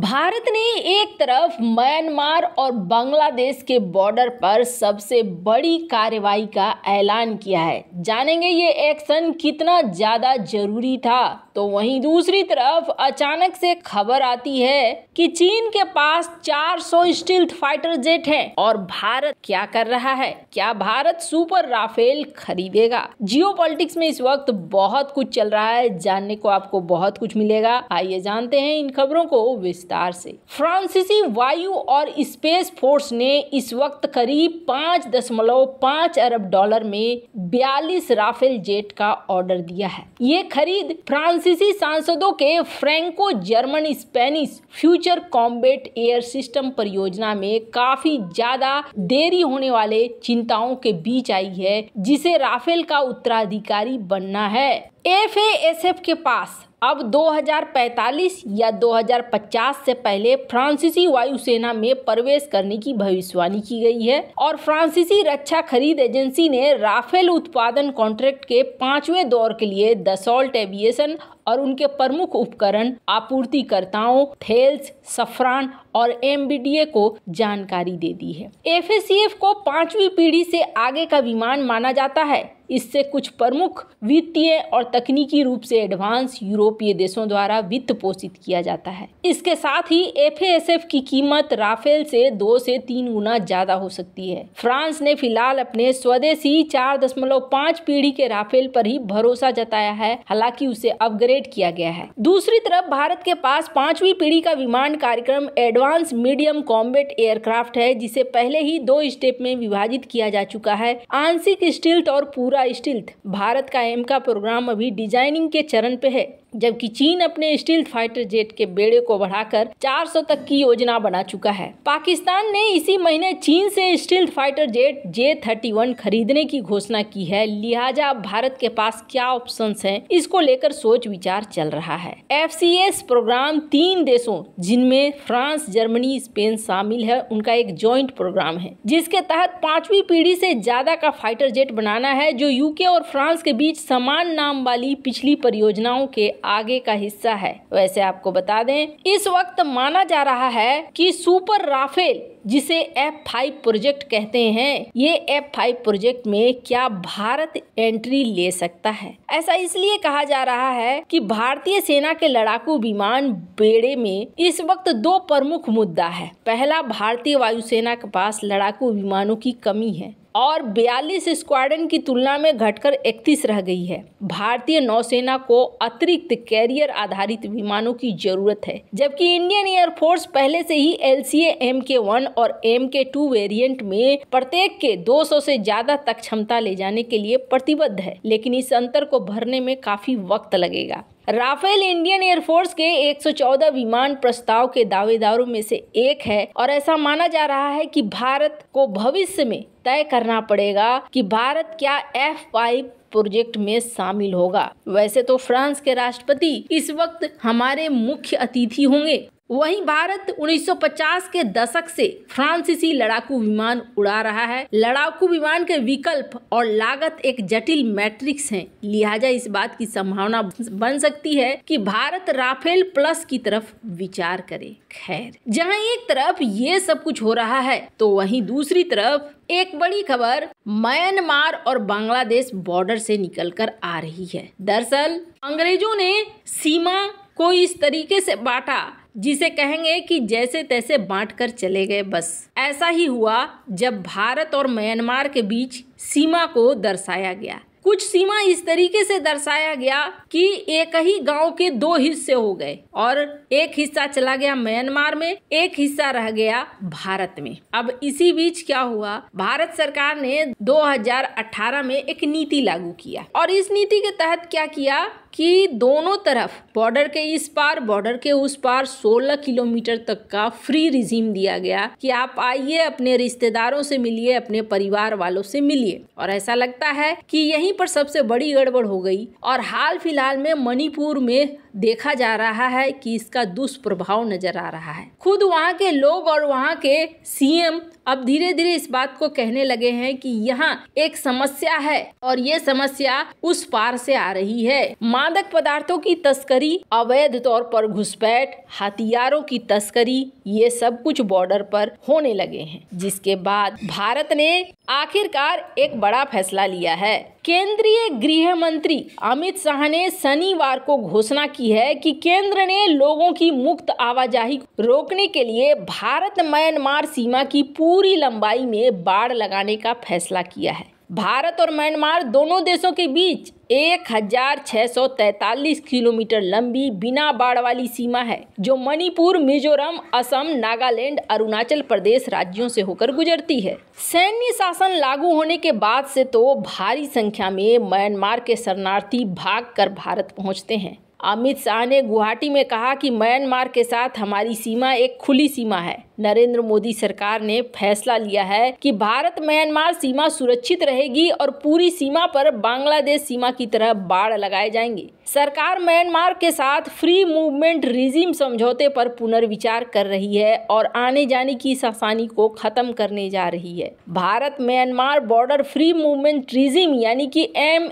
भारत ने एक तरफ म्यांमार और बांग्लादेश के बॉर्डर पर सबसे बड़ी कार्रवाई का ऐलान किया है जानेंगे ये एक्शन कितना ज़्यादा जरूरी था तो वहीं दूसरी तरफ अचानक से खबर आती है कि चीन के पास 400 स्टील फाइटर जेट हैं और भारत क्या कर रहा है क्या भारत सुपर राफेल खरीदेगा जियो में इस वक्त बहुत कुछ चल रहा है जानने को आपको बहुत कुछ मिलेगा आइए जानते हैं इन खबरों को विस्तार से फ्रांसीसी वायु और स्पेस फोर्स ने इस वक्त करीब पाँच दशमलव पाँच अरब डॉलर में बयालीस राफेल जेट का ऑर्डर दिया है ये खरीद फ्रांसीसी सांसदों के Franco German Spanish future combat air system परियोजना में काफी ज्यादा देरी होने वाले चिंताओं के बीच आई है जिसे राफेल का उत्तराधिकारी बनना है एफ के पास अब 2045 या 2050 से पहले फ्रांसीसी वायुसेना में प्रवेश करने की भविष्यवाणी की गई है और फ्रांसीसी रक्षा खरीद एजेंसी ने राफेल उत्पादन कॉन्ट्रैक्ट के पांचवें दौर के लिए दसॉल्ट एविएशन और उनके प्रमुख उपकरण आपूर्तिकर्ताओं थेल्स सफरान और एमबीडीए को जानकारी दे दी है एफ को पांचवी पीढ़ी से आगे का विमान माना जाता है इससे कुछ प्रमुख वित्तीय और तकनीकी रूप से एडवांस यूरोपीय देशों द्वारा वित्त पोषित किया जाता है इसके साथ ही एफ की कीमत राफेल से दो से तीन गुना ज्यादा हो सकती है फ्रांस ने फिलहाल अपने स्वदेशी चार दशमलव पाँच पीढ़ी के राफेल पर ही भरोसा जताया है हालांकि उसे अपग्रेड अपग्रेड किया गया है दूसरी तरफ भारत के पास पांचवी पीढ़ी का विमान कार्यक्रम एडवांस मीडियम कॉम्बेट एयरक्राफ्ट है जिसे पहले ही दो स्टेप में विभाजित किया जा चुका है आंशिक स्टिल्ट और पूरा स्टिल्ट भारत का एम का प्रोग्राम अभी डिजाइनिंग के चरण पे है जबकि चीन अपने स्टील फाइटर जेट के बेड़े को बढ़ाकर 400 तक की योजना बना चुका है पाकिस्तान ने इसी महीने चीन से stealth fighter jet J thirty खरीदने की घोषणा की है लिहाजा भारत के पास क्या ऑप्शन है इसको लेकर सोच विचार चल रहा है एफ प्रोग्राम तीन देशों जिनमें फ्रांस जर्मनी स्पेन शामिल है उनका एक ज्वाइंट प्रोग्राम है जिसके तहत पांचवी पीढ़ी से ज्यादा का फाइटर जेट बनाना है जो यूके और फ्रांस के बीच समान नाम वाली पिछली परियोजनाओं के आगे का हिस्सा है वैसे आपको बता दें इस वक्त माना जा रहा है कि सुपर राफेल जिसे एफ फाइव प्रोजेक्ट कहते हैं ये एफ फाइव प्रोजेक्ट में क्या भारत एंट्री ले सकता है ऐसा इसलिए कहा जा रहा है कि भारतीय सेना के लड़ाकू विमान बेड़े में इस वक्त दो प्रमुख मुद्दा है पहला भारतीय वायुसेना के पास लड़ाकू विमानों की कमी है और 42 स्क्वाडन की तुलना में घटकर 31 रह गई है भारतीय नौसेना को अतिरिक्त कैरियर आधारित विमानों की जरूरत है जबकि इंडियन एयरफोर्स पहले से ही L C M K one और एम के टू वेरियंट में प्रत्येक के 200 से ज्यादा तक क्षमता ले जाने के लिए प्रतिबद्ध है लेकिन इस अंतर को भरने में काफी वक्त लगेगा राफेल इंडियन एयरफोर्स के 114 विमान प्रस्ताव के दावेदारों में से एक है और ऐसा माना जा रहा है कि भारत को भविष्य में तय करना पड़ेगा कि भारत क्या एफ फाइव प्रोजेक्ट में शामिल होगा वैसे तो फ्रांस के राष्ट्रपति इस वक्त हमारे मुख्य अतिथि होंगे वहीं भारत 1950 के दशक से फ्रांसीसी लड़ाकू विमान उड़ा रहा है लड़ाकू विमान के विकल्प और लागत एक जटिल मैट्रिक्स है लिहाजा इस बात की संभावना बन सकती है कि भारत राफेल प्लस की तरफ विचार करे खैर जहाँ एक तरफ ये सब कुछ हो रहा है तो वहीं दूसरी तरफ एक बड़ी खबर म्यांमार और बांग्लादेश बॉर्डर से निकलकर आ रही है दरअसल अंग्रेजों ने सीमा को इस तरीके से बांटा जिसे कहेंगे कि जैसे तैसे बांटकर चले गए बस ऐसा ही हुआ जब भारत और म्यांमार के बीच सीमा को दर्शाया गया कुछ सीमा इस तरीके से दर्शाया गया कि एक ही गांव के दो हिस्से हो गए और एक हिस्सा चला गया म्यांमार में एक हिस्सा रह गया भारत में अब इसी बीच क्या हुआ भारत सरकार ने 2018 में एक नीति लागू किया और इस नीति के तहत क्या किया कि दोनों तरफ बॉर्डर के इस पार बॉर्डर के उस पार 16 किलोमीटर तक का फ्री रिजीम दिया गया कि आप आइए अपने रिश्तेदारों से मिलिए अपने परिवार वालों से मिलिए और ऐसा लगता है कि यहीं पर सबसे बड़ी गड़बड़ हो गई और हाल फिलहाल में मणिपुर में देखा जा रहा है कि इसका दुष्प्रभाव नजर आ रहा है खुद वहाँ के लोग और वहाँ के सीएम अब धीरे धीरे इस बात को कहने लगे हैं कि यहाँ एक समस्या है और ये समस्या उस पार से आ रही है मादक पदार्थों की तस्करी अवैध तौर पर घुसपैठ हथियारों की तस्करी ये सब कुछ बॉर्डर पर होने लगे हैं जिसके बाद भारत ने आखिरकार एक बड़ा फैसला लिया है केंद्रीय गृह मंत्री अमित शाह ने शनिवार को घोषणा की है कि केंद्र ने लोगों की मुक्त आवाजाही रोकने के लिए भारत म्यांमार सीमा की पूरी लंबाई में बाढ़ लगाने का फैसला किया है भारत और म्यांमार दोनों देशों के बीच 1643 किलोमीटर लंबी बिना बाढ़ वाली सीमा है जो मणिपुर मिजोरम असम नागालैंड अरुणाचल प्रदेश राज्यों से होकर गुजरती है सैन्य शासन लागू होने के बाद से तो भारी संख्या में म्यांमार के शरणार्थी भागकर भारत पहुंचते हैं अमित शाह ने गुवाहाटी में कहा कि म्यांमार के साथ हमारी सीमा एक खुली सीमा है नरेंद्र मोदी सरकार ने फैसला लिया है कि भारत म्यांमार सीमा सुरक्षित रहेगी और पूरी सीमा पर बांग्लादेश सीमा की तरह बाड़ लगाए जाएंगे सरकार म्यांमार के साथ फ्री मूवमेंट रिजिम समझौते पर पुनर्विचार कर रही है और आने जाने की आसानी को खत्म करने जा रही है Bharat Myanmar border free movement regime यानी कि एम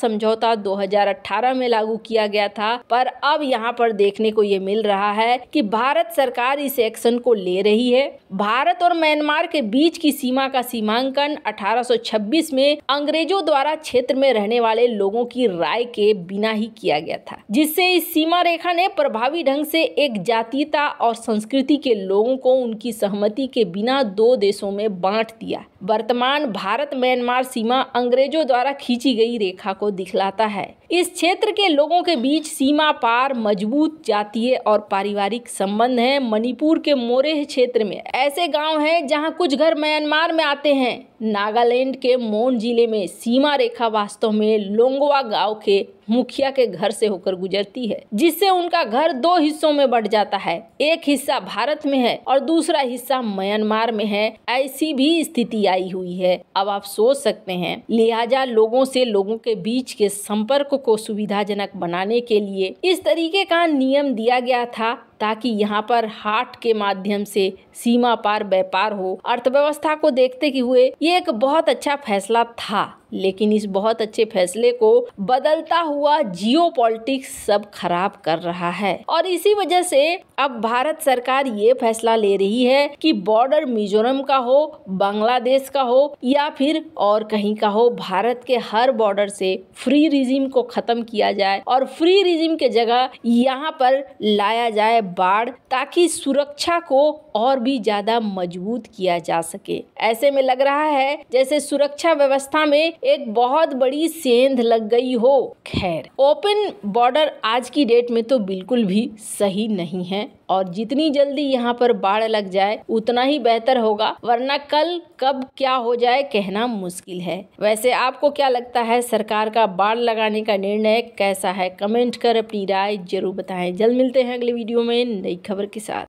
समझौता 2018 में लागू किया गया गया था पर अब यहाँ पर देखने को ये मिल रहा है कि भारत सरकार इस एक्शन को ले रही है भारत और म्यांमार के बीच की सीमा का सीमांकन 1826 में अंग्रेजों द्वारा क्षेत्र में रहने वाले लोगों की राय के बिना ही किया गया था जिससे इस सीमा रेखा ने प्रभावी ढंग से एक जातीयता और संस्कृति के लोगों को उनकी सहमति के बिना दो देशों में बांट दिया वर्तमान भारत म्यांमार सीमा अंग्रेजों द्वारा खींची गई रेखा को दिखलाता है इस क्षेत्र के लोगों के बीच सीमा पार मजबूत जातीय और पारिवारिक संबंध हैं मणिपुर के मोरेह क्षेत्र में ऐसे गांव हैं जहां कुछ घर म्यांमार में आते हैं नागालैंड के मोन जिले में सीमा रेखा वास्तव में लोंगवा गांव के मुखिया के घर से होकर गुजरती है जिससे उनका घर दो हिस्सों में बट जाता है एक हिस्सा भारत में है और दूसरा हिस्सा म्यांमार में है ऐसी भी स्थिति आई हुई है अब आप सोच सकते हैं लिहाजा लोगों से लोगों के बीच के संपर्क को सुविधाजनक बनाने के लिए इस तरीके का नियम दिया गया था ताकि यहाँ पर हाट के माध्यम से सीमा पार व्यापार हो अर्थव्यवस्था को देखते हुए ये एक बहुत अच्छा फैसला था लेकिन इस बहुत अच्छे फैसले को बदलता हुआ जियो सब खराब कर रहा है और इसी वजह से अब भारत सरकार ये फैसला ले रही है कि बॉर्डर मिजोरम का हो बांग्लादेश का हो या फिर और कहीं का हो भारत के हर बॉर्डर से फ्री रिजिम को खत्म किया जाए और फ्री रिजिम के जगह यहाँ पर लाया जाए बाढ़ ताकि सुरक्षा को और भी ज्यादा मजबूत किया जा सके ऐसे में लग रहा है जैसे सुरक्षा व्यवस्था में एक बहुत बड़ी सेंध लग गई हो खैर ओपन बॉर्डर आज की डेट में तो बिल्कुल भी सही नहीं है और जितनी जल्दी यहाँ पर बाढ़ लग जाए उतना ही बेहतर होगा वरना कल कब क्या हो जाए कहना मुश्किल है वैसे आपको क्या लगता है सरकार का बाढ़ लगाने का निर्णय कैसा है कमेंट कर अपनी राय जरूर बताएं जल्द मिलते हैं अगले वीडियो में नई खबर के साथ